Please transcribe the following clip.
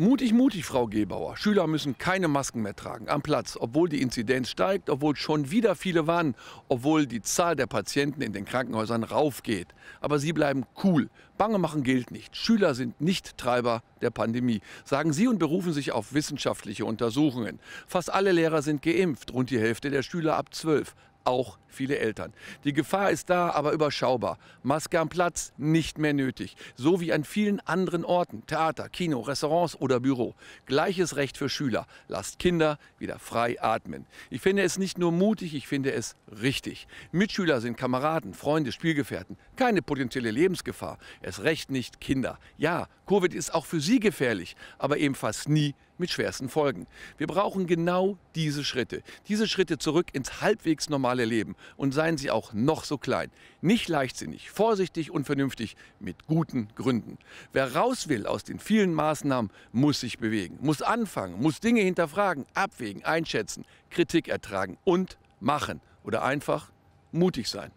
Mutig, mutig, Frau Gebauer. Schüler müssen keine Masken mehr tragen am Platz, obwohl die Inzidenz steigt, obwohl schon wieder viele waren, obwohl die Zahl der Patienten in den Krankenhäusern raufgeht. Aber Sie bleiben cool. Bange machen gilt nicht. Schüler sind nicht Treiber der Pandemie, sagen Sie und berufen sich auf wissenschaftliche Untersuchungen. Fast alle Lehrer sind geimpft, rund die Hälfte der Schüler ab 12 auch viele Eltern. Die Gefahr ist da, aber überschaubar. Maske am Platz nicht mehr nötig. So wie an vielen anderen Orten, Theater, Kino, Restaurants oder Büro. Gleiches Recht für Schüler. Lasst Kinder wieder frei atmen. Ich finde es nicht nur mutig, ich finde es richtig. Mitschüler sind Kameraden, Freunde, Spielgefährten. Keine potenzielle Lebensgefahr. Es recht nicht Kinder. Ja, Covid ist auch für sie gefährlich, aber eben fast nie mit schwersten Folgen. Wir brauchen genau diese Schritte. Diese Schritte zurück ins halbwegs normale Leben. Und seien sie auch noch so klein. Nicht leichtsinnig, vorsichtig und vernünftig, mit guten Gründen. Wer raus will aus den vielen Maßnahmen, muss sich bewegen, muss anfangen, muss Dinge hinterfragen, abwägen, einschätzen, Kritik ertragen und machen. Oder einfach mutig sein.